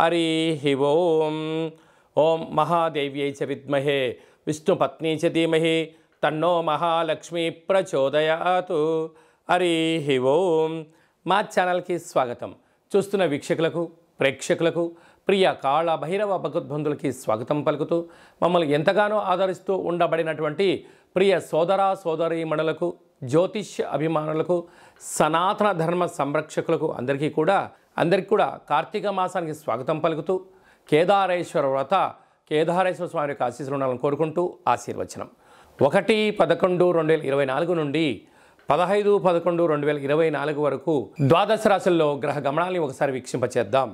హరి ఓం ఓం మహాదేవ్యై చ విద్మహే విష్ణుపత్ని చ ధీమహి తన్నో మహాలక్ష్మి ప్రచోదయాతు హరి ఓం మా ఛానల్కి స్వాగతం చూస్తున్న వీక్షకులకు ప్రేక్షకులకు ప్రియ కాళ భైరవ భగవద్బంధులకి స్వాగతం పలుకుతూ మమ్మల్ని ఎంతగానో ఆదరిస్తూ ఉండబడినటువంటి ప్రియ సోదరీ సోదరీమణులకు జ్యోతిష్య అభిమానులకు సనాతన ధర్మ సంరక్షకులకు అందరికీ కూడా అందరికీ కూడా కార్తీక మాసానికి స్వాగతం పలుకుతూ కేదారేశ్వర వ్రత కేదారేశ్వర స్వామి యొక్క ఆశీస్సులు ఉండాలని కోరుకుంటూ ఆశీర్వచనం ఒకటి పదకొండు రెండు వేల ఇరవై నాలుగు నుండి పదహైదు పదకొండు రెండు వేల ఇరవై నాలుగు వరకు ద్వాదశ రాశుల్లో గ్రహ గమనాల్ని ఒకసారి వీక్షింపచేద్దాం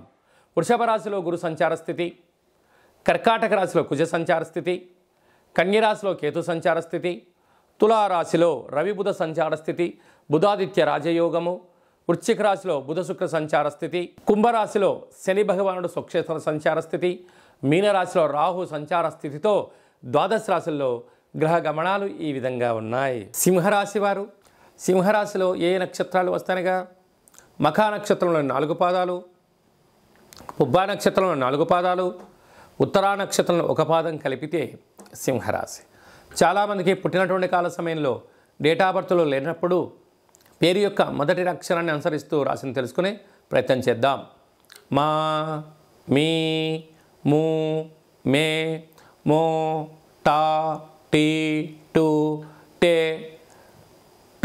వృషభ రాశిలో గురు సంచార స్థితి కర్కాటక రాశిలో కుజ సంచార స్థితి కన్యరాశిలో కేతు సంచార స్థితి తులారాశిలో రవిబుధ సంచార స్థితి బుధాదిత్య రాజయోగము వృశ్చిక రాశిలో బుధ శుక్ర సంచార స్థితి కుంభరాశిలో శని భగవానుడు స్వక్షేత్ర సంచార స్థితి మీనరాశిలో రాహు సంచార స్థితితో ద్వాదశ రాశుల్లో గ్రహ గమనాలు ఈ విధంగా ఉన్నాయి సింహరాశి వారు సింహరాశిలో ఏ నక్షత్రాలు వస్తానగా మఖా నక్షత్రంలో నాలుగు పాదాలు పుబ్బా నక్షత్రంలో నాలుగు పాదాలు ఉత్తరా నక్షత్రంలో ఒక పాదం కలిపితే సింహరాశి చాలామందికి పుట్టినటువంటి కాల సమయంలో డేట్ ఆఫ్ బర్త్లో లేనప్పుడు పేరు యొక్క మొదటి అక్షరాన్ని అనుసరిస్తూ రాసిన తెలుసుకునే ప్రయత్నం చేద్దాం మా మీ మూ మే మో టా టీ టు టే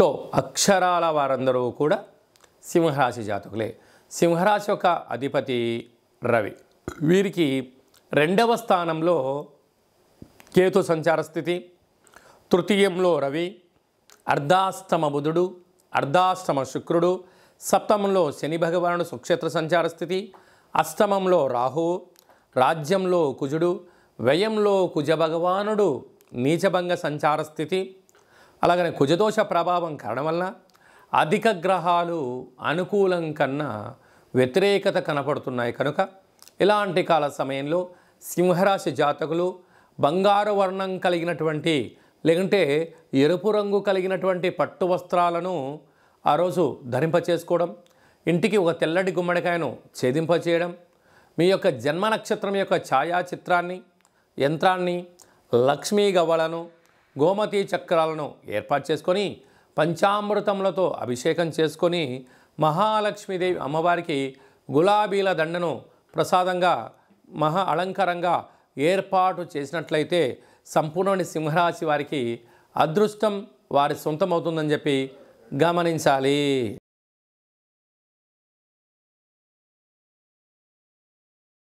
టో అక్షరాల వారందరూ కూడా సింహరాశి జాతకులే సింహరాశి యొక్క అధిపతి రవి వీరికి రెండవ స్థానంలో కేతు సంచార స్థితి తృతీయంలో రవి అర్ధాస్తమ బుధుడు అర్ధాష్టమ శుక్రుడు సప్తమంలో శని భగవానుడు సుక్షేత్ర సంచార స్థితి అష్టమంలో రాహువు రాజ్యంలో కుజుడు వ్యయంలో కుజ భగవానుడు నీచభంగ సంచార స్థితి అలాగనే కుజదోష ప్రభావం కారణం వలన అధిక గ్రహాలు అనుకూలం కన్నా వ్యతిరేకత కనపడుతున్నాయి కనుక ఇలాంటి కాల సమయంలో సింహరాశి జాతకులు బంగారు వర్ణం కలిగినటువంటి లేకుంటే ఎరుపు రంగు కలిగినటువంటి పట్టు వస్త్రాలను ఆ రోజు ధరింపచేసుకోవడం ఇంటికి ఒక తెల్లటి గుమ్మడికాయను ఛేదింపచేయడం మీ యొక్క జన్మ నక్షత్రం యొక్క ఛాయాచిత్రాన్ని యంత్రాన్ని లక్ష్మీ గవ్వలను గోమతి చక్రాలను ఏర్పాటు చేసుకొని పంచామృతములతో అభిషేకం చేసుకొని మహాలక్ష్మీదేవి అమ్మవారికి గులాబీల దండను ప్రసాదంగా మహా అలంకారంగా ఏర్పాటు చేసినట్లయితే సంపూర్ణమైన సింహరాశి వారికి అదృష్టం వారి సొంతమవుతుందని చెప్పి గమనించాలి